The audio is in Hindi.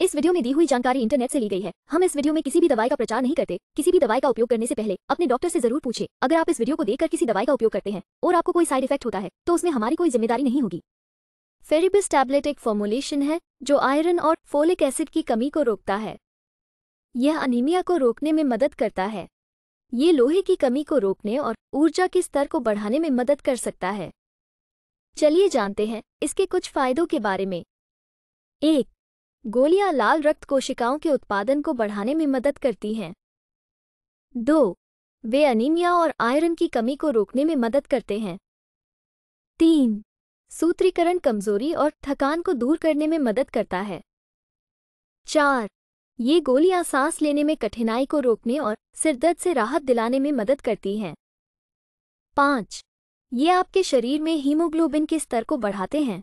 इस वीडियो में दी हुई जानकारी इंटरनेट से ली गई है हम इस वीडियो में किसी भी दवाई का प्रचार नहीं करते किसी भी दवाई का उपयोग करने से पहले अपने डॉक्टर से जरूर पूछे अगर आप इस वीडियो को देखकर किसी दवाई का उपयोग करते हैं और आपको कोई साइड इफेक्ट होता है तो उसमें हमारी कोई जिम्मेदारी नहीं होगी फेरिबिस टैबलेट एक फॉर्मुलेशन है जो आयरन और फोलिक एसिड की कमी को रोकता है यह अनिमिया को रोकने में मदद करता है ये लोहे की कमी को रोकने और ऊर्जा के स्तर को बढ़ाने में मदद कर सकता है चलिए जानते हैं इसके कुछ फायदों के बारे में एक गोलियां लाल रक्त कोशिकाओं के उत्पादन को बढ़ाने में मदद करती हैं दो वे अनीमिया और आयरन की कमी को रोकने में मदद करते हैं तीन सूत्रीकरण कमजोरी और थकान को दूर करने में मदद करता है चार ये गोलियां सांस लेने में कठिनाई को रोकने और सिरदर्द से राहत दिलाने में मदद करती हैं पांच ये आपके शरीर में हीमोग्लोबिन के स्तर को बढ़ाते हैं